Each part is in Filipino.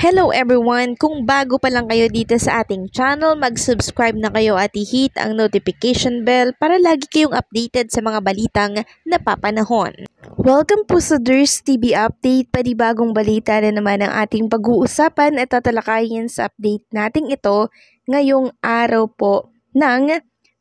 Hello everyone! Kung bago pa lang kayo dito sa ating channel, mag-subscribe na kayo at i-hit ang notification bell para lagi kayong updated sa mga balitang napapanahon. Welcome po sa Durs TV Update, panibagong balita na naman ang ating pag-uusapan at tatalakayin sa update nating ito ngayong araw po ng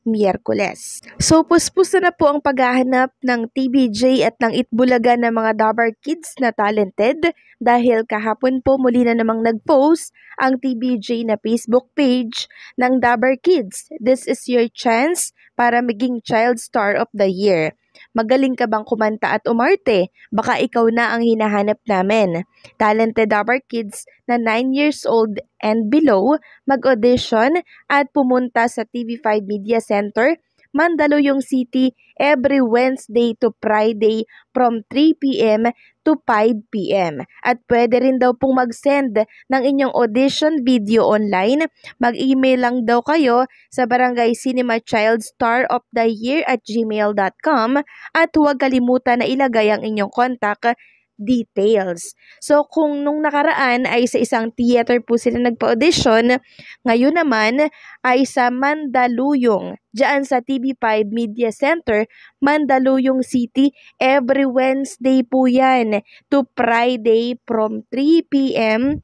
Miyerkules. So, puspusa na po ang paghahanap ng TBJ at ng Itbulaga ng mga Dabar Kids na talented dahil kahapon po muli na namang nag-post ang TBJ na Facebook page ng Dabar Kids. This is your chance para maging Child Star of the Year. Magaling ka bang kumanta at umarte? Baka ikaw na ang hinahanap namin. Talented our kids na 9 years old and below mag-audition at pumunta sa TV5 Media Center Mandaluyong City every Wednesday to Friday from 3 p.m. to 5 p.m. At pwede rin daw pong mag-send ng inyong audition video online. Mag-email lang daw kayo sa barangay cinema child star of the year at gmail.com at huwag kalimutan na ilagay ang inyong contact details. So, kung nung nakaraan ay sa isang theater po sila nagpa-audition, ngayon naman ay sa Mandaluyong, dyan sa TV5 Media Center, Mandaluyong City, every Wednesday po yan to Friday from 3pm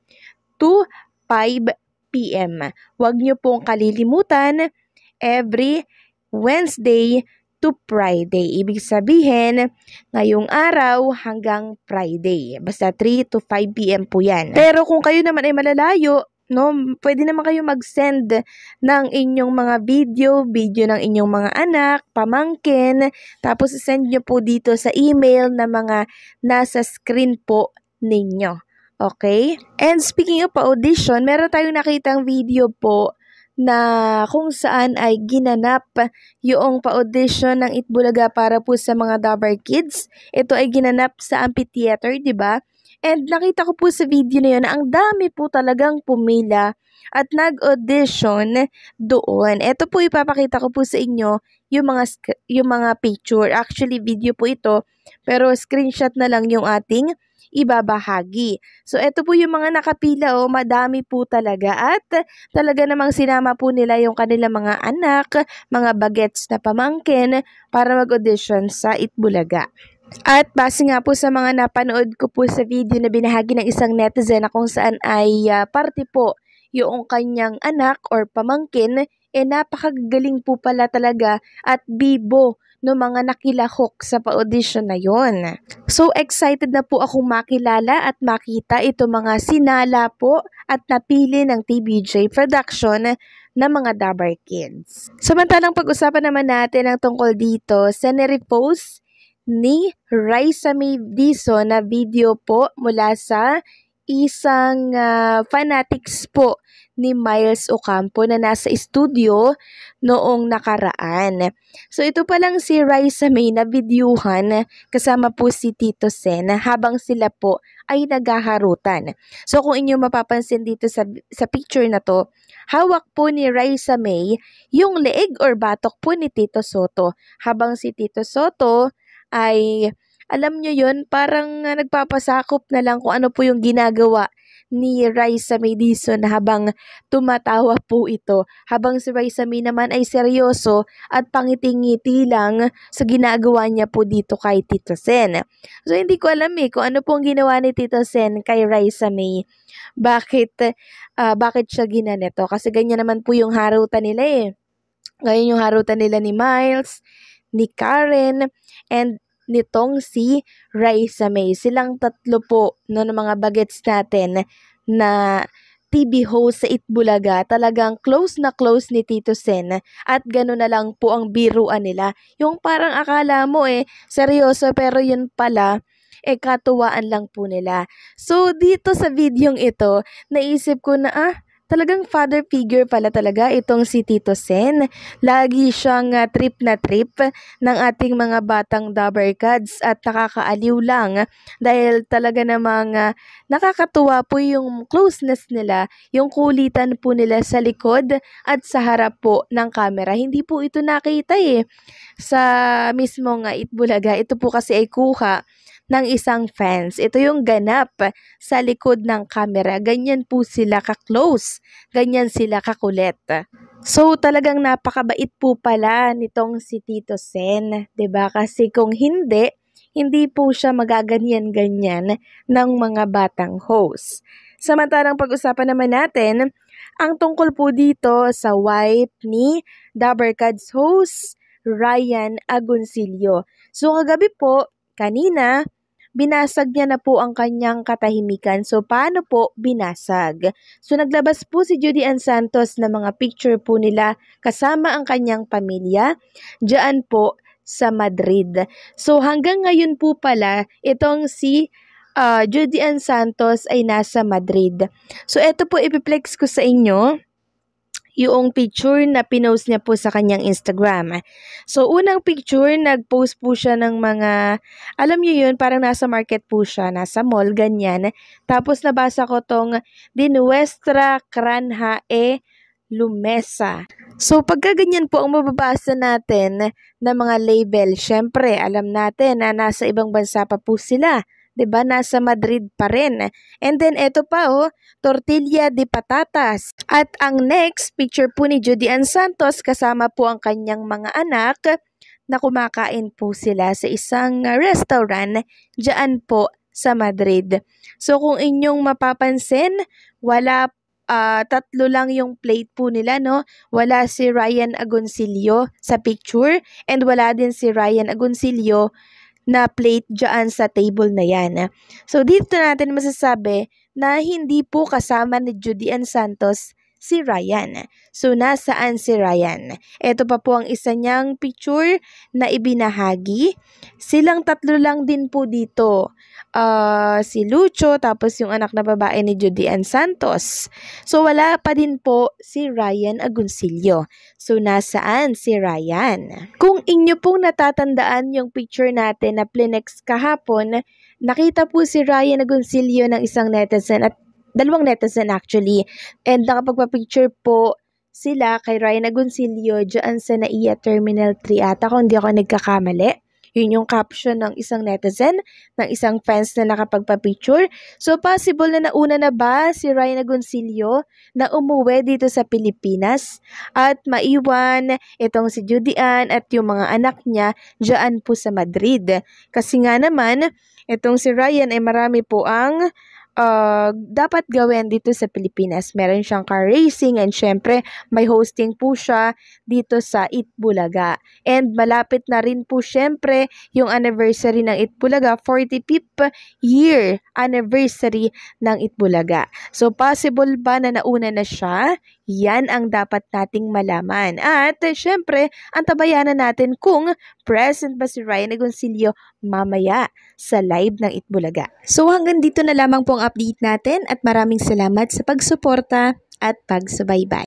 to 5pm. Huwag niyo pong kalilimutan, every Wednesday to Friday. Ibig sabihin, ngayong araw hanggang Friday. Basta 3 to 5 p.m. po yan. Pero kung kayo naman ay malalayo, no, pwede naman kayo mag-send ng inyong mga video, video ng inyong mga anak, pamangkin, tapos send nyo po dito sa email na mga nasa screen po ninyo. Okay? And speaking of audition, meron tayong nakitang video po na kung saan ay ginanap yung pa-audition ng Itbulaga para po sa mga Dabar Kids. Ito ay ginanap sa amphitheater, di ba? And nakita ko po sa video na yun na ang dami po talagang pumila at nag-audition doon. Ito po ipapakita ko po sa inyo yung mga, yung mga picture. Actually, video po ito, pero screenshot na lang yung ating ibabahagi. So ito po yung mga nakapila o oh, madami po talaga at talaga namang sinama po nila yung kanilang mga anak, mga bagets na pamangkin para mag-audition sa Itbulaga. At base nga po sa mga napanood ko po sa video na binahagi ng isang netizen na kung saan ay uh, parte po yung kanyang anak or pamangkin eh napakagaling po pala talaga at bibo ng mga nakilahok sa pa-audition na yon. So excited na po akong makilala at makita ito mga sinala po at napili ng TBJ Production na mga Dabar Kids. Samantalang pag-usapan naman natin ang tungkol dito sa nirepose ni Raisa May Dizon na video po mula sa isang uh, fanatics po ni Miles Ocampo na nasa studio noong nakaraan. So ito pa lang si Raisa May na bidyuhan kasama po si Tito Sen habang sila po ay naghaharutan. So kung inyo mapapansin dito sa, sa picture na to, hawak po ni Raisa May yung leeg or batok po ni Tito Soto habang si Tito Soto ay alam nyo yun, parang nagpapasakop na lang kung ano po yung ginagawa ni Raisa May Dison habang tumatawa po ito. Habang si Raisa May naman ay seryoso at pangiting-ngiti lang sa ginagawa niya po dito kay Tito Sen. So hindi ko alam eh kung ano pong ginawa ni Tito Sen kay Raisa May. Bakit, uh, bakit siya ginanito? Kasi ganyan naman po yung harutan nila eh. Ngayon yung harutan nila ni Miles, ni Karen, and nitong si Raisa May. Silang tatlo po no, ng mga bagets natin na TV host sa Itbulaga, talagang close na close ni Tito Sen. At gano'n na lang po ang biruan nila. Yung parang akala mo eh, seryoso pero yun pala, eh katuwaan lang po nila. So dito sa videong ito, naisip ko na ah, Talagang father figure pala talaga itong si Tito Sen. Lagi siyang ah, trip na trip ng ating mga batang Dabarkads at nakakaaliw lang dahil talaga namang ah, nakakatuwa po yung closeness nila, yung kulitan po nila sa likod at sa harap po ng camera. Hindi po ito nakita eh sa mismong nga ah, Itbulaga. Ito po kasi ay kuha ng isang fans. Ito yung ganap sa likod ng camera. Ganyan po sila ka-close. Ganyan sila kakulit. So talagang napakabait po pala nitong si Tito Sen. ba diba? Kasi kung hindi, hindi po siya magaganyan-ganyan ng mga batang host. Samantalang pag-usapan naman natin ang tungkol po dito sa wife ni Dabarcad's host Ryan Agoncillo. So kagabi po, kanina, binasag niya na po ang kanyang katahimikan. So, paano po binasag? So, naglabas po si Judy Ann Santos ng mga picture po nila kasama ang kanyang pamilya. Diyan po sa Madrid. So, hanggang ngayon po pala, itong si uh, Judy Ann Santos ay nasa Madrid. So, ito po ipiplex ko sa inyo yung picture na pinost niya po sa kanyang Instagram. So, unang picture, nag-post po siya ng mga, alam niyo yun, parang nasa market po siya, nasa mall, ganyan. Tapos, nabasa ko tong Dinuestra Cranjae Lumesa. So, pagka ganyan po ang mababasa natin na mga label, syempre, alam natin na nasa ibang bansa pa po sila. 'di ba? Nasa Madrid pa rin. And then ito pa oh, tortilla de patatas. At ang next picture po ni Judy Ann Santos kasama po ang kanyang mga anak na kumakain po sila sa isang restaurant diyan po sa Madrid. So kung inyong mapapansin, wala uh, tatlo lang yung plate po nila, no? Wala si Ryan Agoncillo sa picture and wala din si Ryan Agoncillo na plate dyan sa table na yan. So dito natin masasabi na hindi po kasama ni Judy Ann Santos si Ryan. So, nasaan si Ryan? Ito pa po ang isa niyang picture na ibinahagi. Silang tatlo lang din po dito. Uh, si Lucho, tapos yung anak na babae ni Judy Ann Santos. So, wala pa din po si Ryan Agoncillo. So, nasaan si Ryan? Kung inyo pong natatandaan yung picture natin na Plinex kahapon, nakita po si Ryan Agoncillo ng isang netizen at dalawang netizen actually. And nakapagpa-picture po sila kay Ryan Agoncillo dyan sa NAIA Terminal 3 ata kung hindi ako nagkakamali. Yun yung caption ng isang netizen, ng isang fans na nakapagpa-picture. So possible na nauna na ba si Ryan Agoncillo na umuwi dito sa Pilipinas at maiwan itong si Judy Ann at yung mga anak niya dyan po sa Madrid. Kasi nga naman, itong si Ryan ay marami po ang uh, dapat gawin dito sa Pilipinas. Meron siyang car racing and syempre may hosting po siya dito sa Itbulaga. And malapit na rin po syempre yung anniversary ng Itbulaga, 45th year anniversary ng Itbulaga. So possible ba na nauna na siya yan ang dapat nating malaman. At syempre, antabayanan natin kung present ba si Ryan Agoncillo mamaya sa live ng Itbulaga. So hanggang dito na lamang po ang update natin at maraming salamat sa pagsuporta at pagsubaybay.